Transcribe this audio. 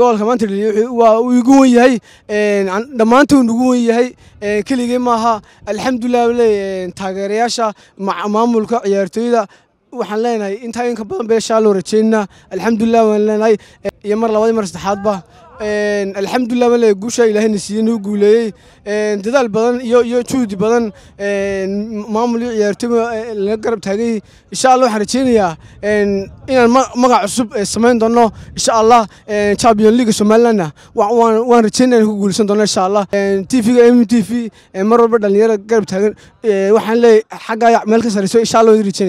goolka maanta waa uu igu wan yahay dhammaantood nagu wen yahay keligii maaha alxamdulilah leey taageerayaasha maamulka ciyaartooyda waxaan leenahay intaa inka badan beeshaa loo rajeynaa alxamdulilah waan leenahay iyo mar labadi mar saddexaadba alxamdulilah male guushaa ilaahayna siiyey nuu guuleeyey dadaal badan iyo iyo juhdi badan maamul iyo ciyaartooy eh, lana garab taagay insha allah waxaan rajeynayaa inaan magac cusub eh, samayn doono insha allah champion league somalilandna waan rajeynaya inaan ku guuleysan doono insha allah tvga m t v eh, mar walba dhalinyaro garab taagan waxaan leeyahay xaggaa meel ka sarreyso insha allah waan rajeynaya